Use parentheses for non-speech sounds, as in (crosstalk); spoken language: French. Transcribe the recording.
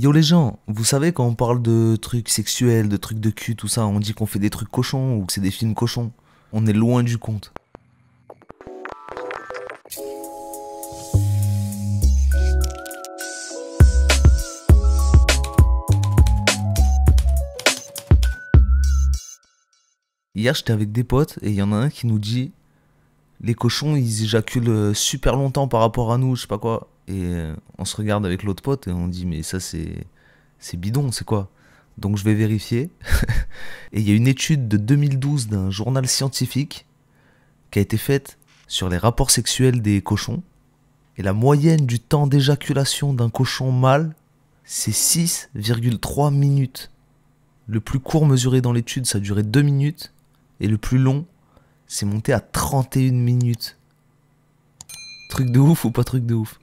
Yo les gens, vous savez quand on parle de trucs sexuels, de trucs de cul, tout ça, on dit qu'on fait des trucs cochons ou que c'est des films cochons. On est loin du compte. Hier j'étais avec des potes et il y en a un qui nous dit les cochons ils éjaculent euh, super longtemps par rapport à nous, je sais pas quoi. Et euh, on se regarde avec l'autre pote et on dit mais ça c'est c'est bidon, c'est quoi Donc je vais vérifier. (laughs) et il y a une étude de 2012 d'un journal scientifique qui a été faite sur les rapports sexuels des cochons. Et la moyenne du temps d'éjaculation d'un cochon mâle, c'est 6,3 minutes. Le plus court mesuré dans l'étude, ça durait 2 minutes. Et le plus long, c'est monté à 31 minutes. Truc de ouf ou pas truc de ouf